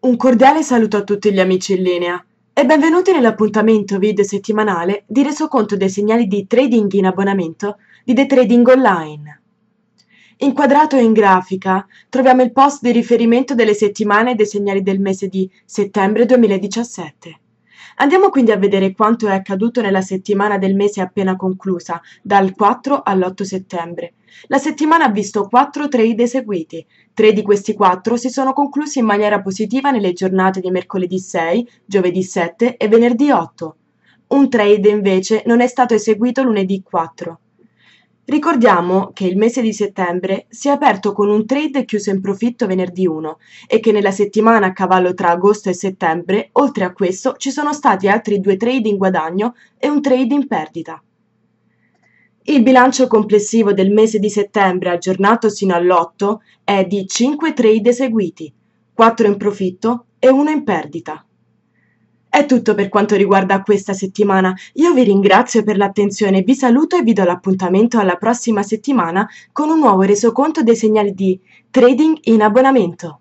Un cordiale saluto a tutti gli amici in linea e benvenuti nell'appuntamento video settimanale di resoconto dei segnali di trading in abbonamento di The Trading Online. Inquadrato in grafica troviamo il post di riferimento delle settimane dei segnali del mese di settembre 2017. Andiamo quindi a vedere quanto è accaduto nella settimana del mese appena conclusa, dal 4 all'8 settembre, la settimana ha visto 4 trade eseguiti. Tre di questi quattro si sono conclusi in maniera positiva nelle giornate di mercoledì 6, giovedì 7 e venerdì 8. Un trade invece non è stato eseguito lunedì 4. Ricordiamo che il mese di settembre si è aperto con un trade chiuso in profitto venerdì 1 e che nella settimana a cavallo tra agosto e settembre, oltre a questo, ci sono stati altri due trade in guadagno e un trade in perdita. Il bilancio complessivo del mese di settembre aggiornato sino all'8 è di 5 trade eseguiti, 4 in profitto e 1 in perdita. È tutto per quanto riguarda questa settimana. Io vi ringrazio per l'attenzione, vi saluto e vi do l'appuntamento alla prossima settimana con un nuovo resoconto dei segnali di trading in abbonamento.